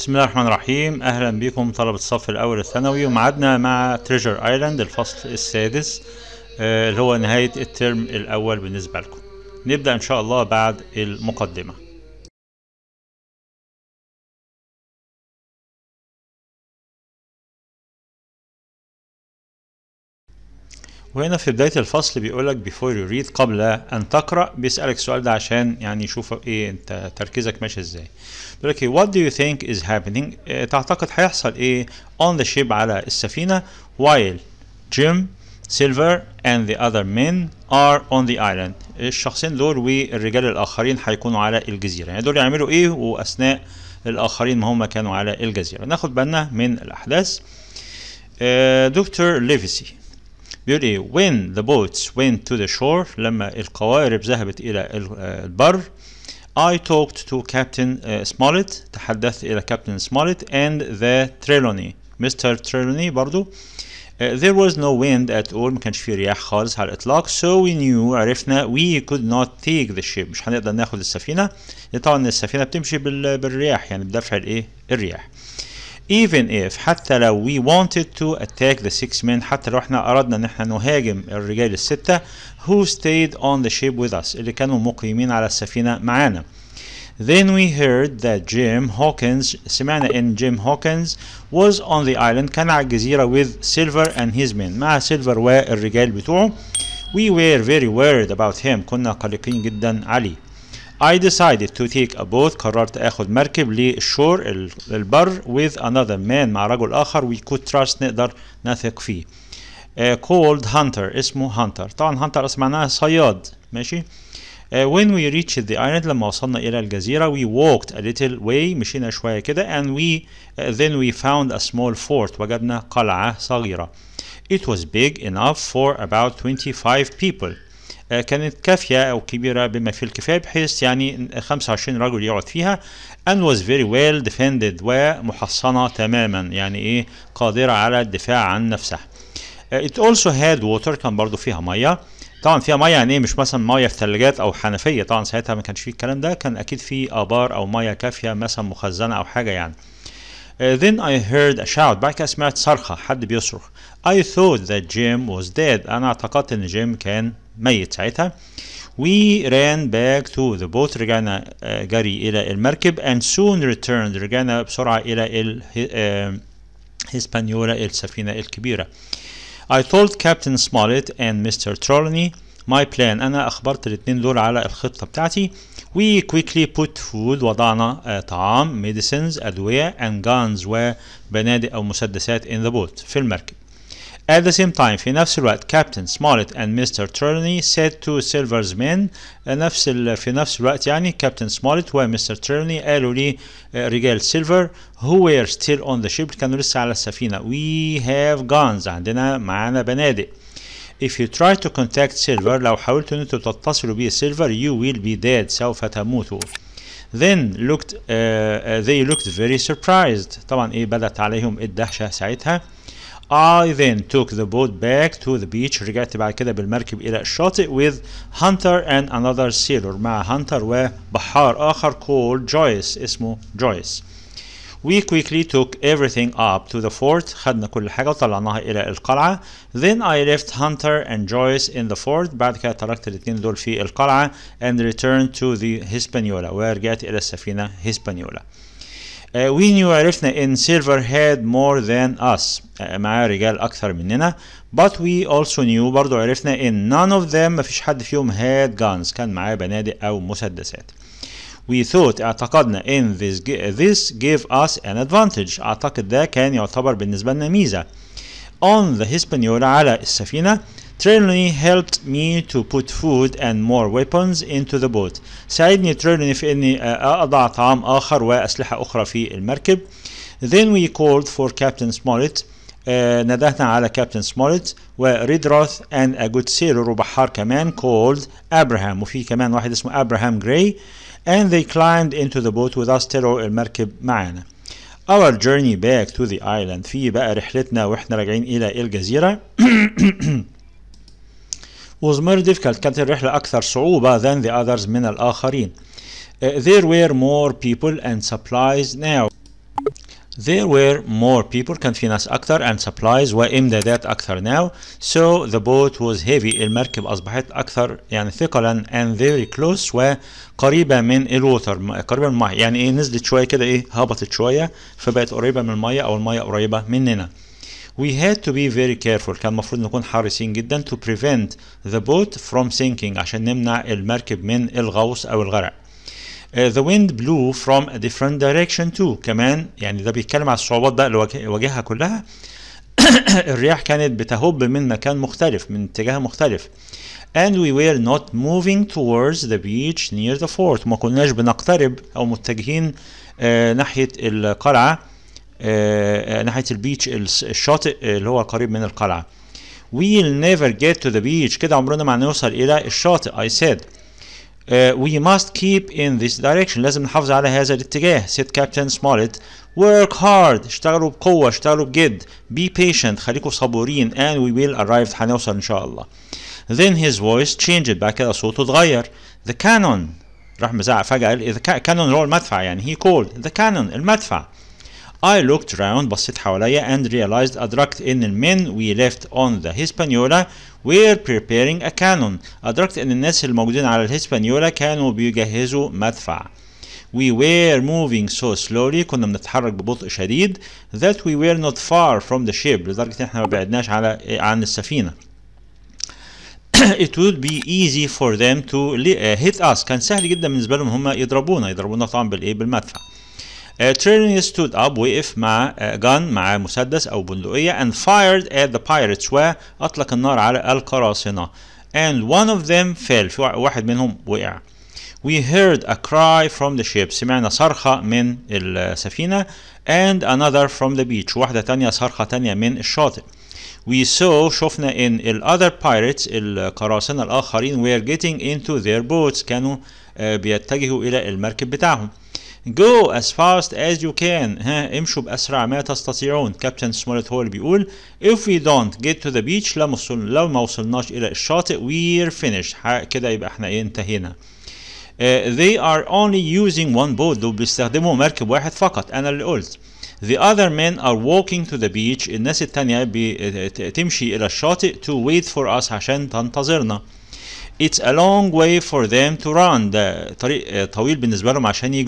بسم الله الرحمن الرحيم اهلا بكم طلبة الصف الاول الثانوي ومعادنا مع تريجر ايلاند الفصل السادس آه، اللي هو نهاية الترم الاول بالنسبة لكم نبدأ ان شاء الله بعد المقدمة وهنا في بداية الفصل بيقولك before you read قبل أن تقرأ بيسألك السؤال ده عشان يعني يشوف إيه أنت تركيزك ماشي إزاي بيقولك إيه what do you think is happening إيه تعتقد هيحصل إيه on the ship على السفينة while Jim Silver and the other men are on the island الشخصين دول والرجال الآخرين هيكونوا على الجزيرة يعني دول يعملوا إيه وأثناء الآخرين ما هم كانوا على الجزيرة ناخد بالنا من الأحداث إيه، دكتور ليفيسي بيقول ايه when the boats went to the shore لما القوارب ذهبت الى البر I talked to Captain uh, Smollett تحدثت إلى Captain Smollett and the Trelawney Mr. Trelawney برضو uh, there was no wind at all ما كانش في رياح خالص على الإطلاق so we knew عرفنا we could not take the ship مش هنقدر ناخد السفينة طبعا السفينة بتمشي بالرياح يعني بدفع الإيه الرياح even if حتى لو we wanted to attack the six men حتى لو احنا أردنا إن احنا نهاجم الرجال الستة who stayed on the ship with us اللي كانوا مقيمين على السفينة معانا. Then we heard that Jim Hawkins سمعنا إن Jim Hawkins was on the island كان على الجزيرة with Silver and his men مع سيلفر والرجال بتوعه. We were very worried about him كنا قلقين جدا عليه. I decided to take a boat قررت اخد مركب للشور البر with another man مع رجل اخر we could trust نقدر نثق فيه uh, called hunter اسمه hunter طبعا hunter اسمعناها صياد ماشي uh, when we reached the island لما وصلنا إلى الجزيرة we walked a little way مشينا شوية كده and we uh, then we found a small fort وجدنا قلعة صغيرة it was big enough for about 25 people آه، كانت كافية أو كبيرة بما في الكفاية بحيث يعني 25 رجل يقعد فيها and was very well defended ومحصنة تماما يعني إيه قادرة على الدفاع عن نفسها آه، it also had water كان برضو فيها مية طبعا فيها ميه يعني ايه مش مثلا ميه في ثلاجات او حنفيه طبعا ساعتها ما كانش فيه الكلام ده كان اكيد فيه ابار او ميه كافيه مثلا مخزنه او حاجه يعني uh, then I heard a shout بعد كده سمعت صرخه حد بيصرخ I thought that Jim was dead انا اعتقدت ان جيم كان ميت ساعتها We ran back to the boat رجعنا آه، جري إلى المركب and soon returned رجعنا بسرعة إلى الهسبانيولا آه، السفينة الكبيرة I told Captain Smollett and Mr. Trelawney my plan أنا أخبرت الاتنين دول على الخطة بتاعتي We quickly put food وضعنا آه، طعام medicines أدوية and guns وبنادق أو مسدسات in the boat في المركب At the same time, في نفس Captain Smollett and Mr. Trelawney said to Silver's men, نفس ال, في نفس Captain Smollett و Mr. Trelawney قالوا Rigel Silver, who were still on the ship, can لسه على السفينة, we have guns, عندنا معانا بنادق. If you try to contact Silver, لو حاولتوا أن تتصلوا به Silver, you will be dead, سوف تموتوا. Then looked, uh, uh, they looked very surprised, طبعا إيه بدأت عليهم الدهشة ساعتها. I then took the boat back to the beach رجعت بعد كده بالمركب إلى الشاطئ with Hunter and another sailor مع هانتر وبحار آخر called Joyce اسمه Joyce We quickly took everything up to the fort خدنا كل حاجة وطلعناها إلى القلعة Then I left Hunter and Joyce in the fort بعد كده تركت الاتنين دول في القلعة and returned to the Hispaniola ورجعت إلى السفينة Hispaniola Uh, we knew عرفنا ان سيلفر هاد مور ذان اس معاه رجال اكثر مننا but we also knew برضو عرفنا ان none of them مفيش حد فيهم had guns كان معاه بنادق او مسدسات we thought اعتقدنا ان this this gave us an advantage اعتقد ده كان يعتبر بالنسبة لنا ميزة on the Hispaniola على السفينة Trelawney helped me to put food and more weapons into the boat. ساعدني Trelawney في اني اضع طعام اخر واسلحة اخرى في المركب. Then we called for Captain Smollett. آه، ندهنا على كابتن سموليت وريدروث اند ا جود سيلر وبحار كمان كولد ابراهام وفي كمان واحد اسمه ابراهام جراي and they climbed into the boat with us طلعوا المركب معانا. Our journey back to the island في بقى رحلتنا واحنا راجعين الى الجزيرة was more difficult كانت الرحلة أكثر صعوبة than the others من الآخرين uh, there were more people and supplies now there were more people كان في ناس أكثر and supplies وإمدادات أكثر now so the boat was heavy المركب أصبحت أكثر يعني ثقلا and very close وقريبة من الوتر قريبة من الماء يعني إيه نزلت شوية كده إيه هبطت شوية فبقت قريبة من المية أو المية قريبة مننا we had to be very careful كان المفروض نكون حريصين جدا to prevent the boat from sinking عشان نمنع المركب من الغوص أو الغرق uh, the wind blew from a different direction too كمان يعني ده بيتكلم على الصعوبات بقى اللي واجهها كلها الرياح كانت بتهب من مكان مختلف من اتجاه مختلف and we were not moving towards the beach near the fort ما كناش بنقترب أو متجهين uh, ناحية القلعة آه، آه، ناحيه البيتش الشاطئ آه، اللي هو قريب من القلعه ويل نيفر جيت تو ذا بيتش كده عمرنا ما هنوصل الى الشاطئ I said وي we must keep in this direction لازم نحافظ على هذا الاتجاه سيد كابتن سمولت work hard اشتغلوا بقوة اشتغلوا بجد be patient خليكوا صبورين and we will arrive هنوصل إن شاء الله then his voice changed بعد كده صوته اتغير the cannon راح مزعق فجأة the cannon هو المدفع يعني he called the cannon المدفع I looked round بصيت حواليا and realized أدركت إن المن we left on the Hispaniola were preparing a cannon أدركت إن الناس الموجودين على الهسبانيولا كانوا بيجهزوا مدفع We were moving so slowly كنا بنتحرك ببطء شديد that we were not far from the ship لدرجة إن إحنا ما بعدناش على عن السفينة it would be easy for them to uh, hit us كان سهل جدا بالنسبة لهم هم يضربونا يضربونا طبعا بالإيه بالمدفع Trelawney stood up وقف مع جان مع مسدس أو بندقية and fired at the pirates وأطلق النار على القراصنة and one of them fell في واحد منهم وقع We heard a cry from the ship سمعنا صرخة من السفينة and another from the beach واحدة تانية صرخة تانية من الشاطئ We saw شفنا ان ال other pirates القراصنة الآخرين were getting into their boats كانوا آه، بيتجهوا إلى المركب بتاعهم Go as fast as you can ها امشوا بأسرع ما تستطيعون كابتن سمولت هو اللي بيقول If we don't get to the beach لما لو ما وصلناش إلى الشاطئ we're finished كده يبقى احنا ايه انتهينا uh, They are only using one boat دول بيستخدموا مركب واحد فقط أنا اللي قلت The other men are walking to the beach الناس التانية بتمشي إلى الشاطئ to wait for us عشان تنتظرنا It's a long way for them to run ده طريق طويل بالنسبة لهم عشان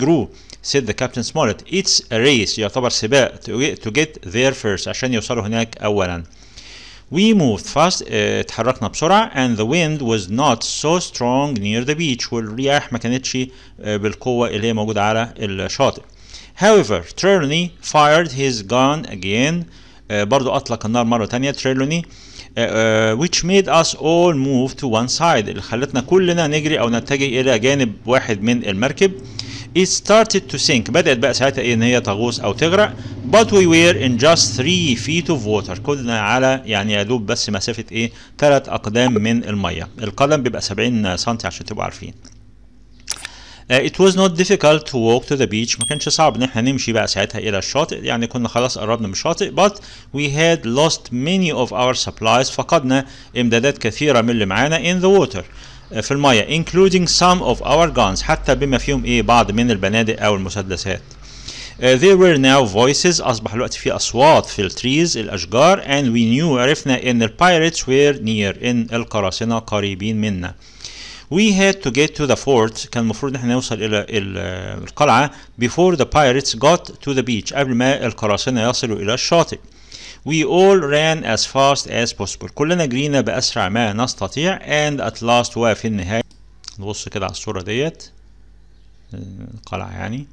said the captain Smollett it's a race يعتبر سباق to get there first عشان يوصلوا هناك أولا We moved fast اتحركنا uh, بسرعة and the wind was not so strong near the beach والرياح ما كانتش uh, بالقوة اللي هي موجودة على الشاطئ However, Trelawney fired his gun again. Uh, برضو أطلق النار مرة تانية. Trelawney Uh, which made us all move to one side اللي خلتنا كلنا نجري او نتجه الى جانب واحد من المركب it started to sink بدأت بقى ساعتها إيه ان هي تغوص او تغرق but we were in just 3 feet of water كنا على يعني يا دوب بس مسافة ايه 3 اقدام من المية القدم بيبقى 70 سم عشان تبقوا عارفين Uh, it was not difficult to walk to the beach ما كانش صعب ان احنا نمشي بقى ساعتها الى الشاطئ يعني كنا خلاص قربنا من الشاطئ but we had lost many of our supplies فقدنا امدادات كثيره من اللي معانا in the water uh, في المايه including some of our guns حتى بما فيهم ايه بعض من البنادق او المسدسات Uh, there were now voices أصبح الوقت في أصوات في التريز الأشجار and we knew عرفنا إن الـ pirates were near إن القراصنة قريبين منا. we had to get to the fort كان المفروض ان احنا نوصل الى القلعه before the pirates got to the beach قبل ما القراصنه يصلوا الى الشاطئ We all ran as fast as possible كلنا جرينا بأسرع ما نستطيع and at last وفي النهاية نبص كده على الصورة ديت القلعة يعني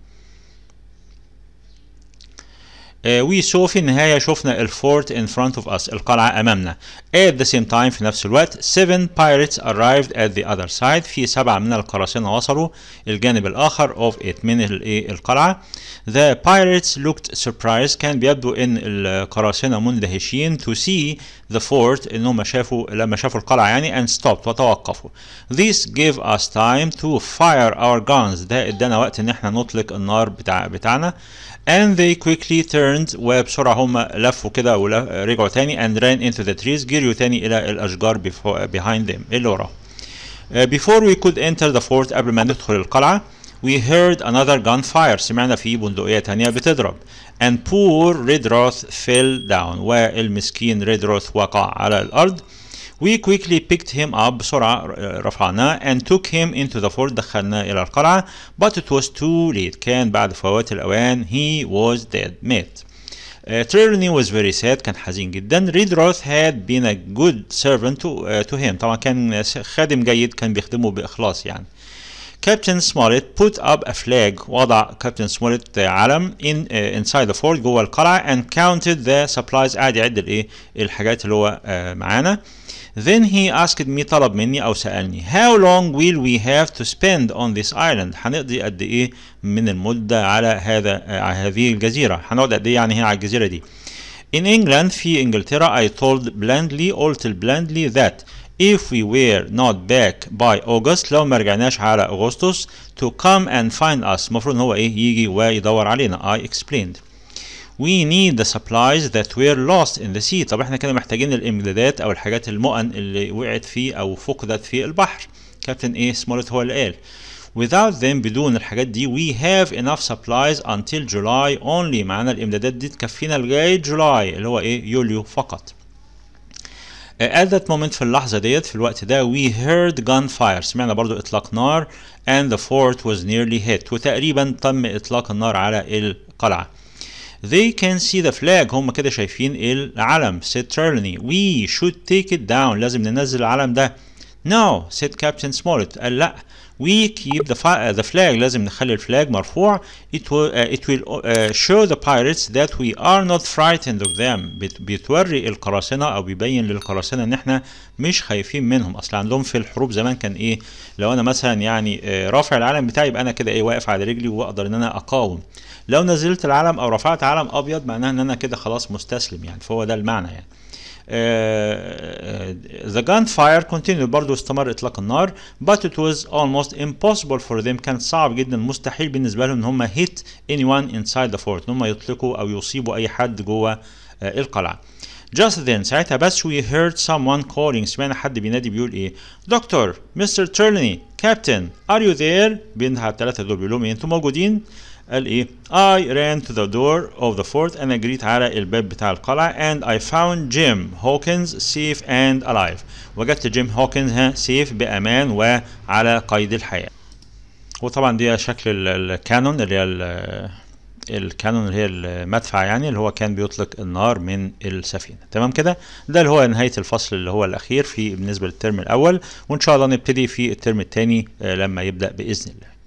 وي uh, سو في النهايه شفنا الفورت ان فرونت اوف اس القلعه امامنا at the same time في نفس الوقت 7 pirates arrived at the other side في سبعه من القراصنه وصلوا الجانب الاخر of it من إيه، القلعه the pirates looked surprised كان بيبدو ان القراصنه مندهشين to see the fort انهم شافوا لما شافوا القلعه يعني and stopped وتوقفوا this gave us time to fire our guns ده ادانا وقت ان احنا نطلق النار بتاع بتاعنا and they quickly turned وبسرعة هم لفوا كده ورجعوا تاني and ran into the trees جريوا تاني إلى الأشجار before uh, behind them اللي وراهم uh, before we could enter the fort قبل ما ندخل القلعة we heard another gunfire سمعنا في بندقية تانية بتضرب and poor Redroth fell down والمسكين Redroth وقع على الأرض We quickly picked him up بسرعة رفعناه and took him into the fort دخلناه إلى القلعة but it was too late كان بعد فوات الأوان he was dead مات Uh, Trelawney was very sad كان حزين جدا Redroth had been a good servant to, uh, to him طبعا كان خادم جيد كان بيخدمه بإخلاص يعني كابتن Smollett put up a flag وضع كابتن Smollett علم in uh, inside the fort جوه القلعة and counted the supplies قاعد يعد الحاجات اللي هو uh, معانا Then he asked me طلب مني أو سألني how long will we have to spend on this island هنقضي قد إيه من المدة على هذا هذه الجزيرة هنقعد قد إيه يعني هنا على الجزيرة دي In England في إنجلترا I told blandly قلت blandly that if we were not back by August لو ما رجعناش على أغسطس to come and find us المفروض هو إيه يجي ويدور علينا I explained we need the supplies that were lost in the sea طب احنا كده محتاجين الامدادات او الحاجات المؤن اللي وقعت في او فقدت في البحر كابتن ايه سمولت هو اللي قال without them بدون الحاجات دي we have enough supplies until July only معانا الامدادات دي تكفينا لغايه July اللي هو ايه يوليو فقط at that moment في اللحظة ديت في الوقت ده we heard gunfire سمعنا برضو إطلاق نار and the fort was nearly hit وتقريبا تم إطلاق النار على القلعة they can see the flag هم كده شايفين العلم said Charlie we should take it down لازم ننزل العلم ده no said Captain Smollett قال لا keep the, uh, the flag لازم نخلي الفلاج مرفوع it will, uh, it will uh, show the pirates that we are not frightened of them بت, بتوري القراصنة أو بيبين للقراصنة إن إحنا مش خايفين منهم أصل عندهم في الحروب زمان كان إيه لو أنا مثلا يعني uh, رافع العلم بتاعي يبقى أنا كده إيه واقف على رجلي وأقدر إن أنا أقاوم لو نزلت العلم أو رفعت علم أبيض معناها إن أنا كده خلاص مستسلم يعني فهو ده المعنى يعني Uh, the فاير continued برضه استمر اطلاق النار but it was almost impossible for them كان صعب جدا مستحيل بالنسبه لهم ان هم hit anyone inside the fort ان هم يطلقوا او يصيبوا اي حد جوه uh, القلعه Just then ساعتها بس we heard someone calling سمعنا حد بينادي بيقول ايه دكتور مستر تيرني كابتن ار يو ذير بينها الثلاثه دول بيقول لهم إيه؟ انتوا موجودين قال ايه e, I ran to the door of the fort انا جريت على الباب بتاع القلعة and I found Jim Hawkins safe and alive وجدت جيم هوكنز ها safe بأمان وعلى قيد الحياة وطبعا دي شكل الكانون اللي هي الكانون اللي هي المدفع يعني اللي هو كان بيطلق النار من السفينه تمام كده ده اللي هو نهايه الفصل اللي هو الاخير في بالنسبه للترم الاول وان شاء الله نبتدي في الترم الثاني آه، لما يبدا باذن الله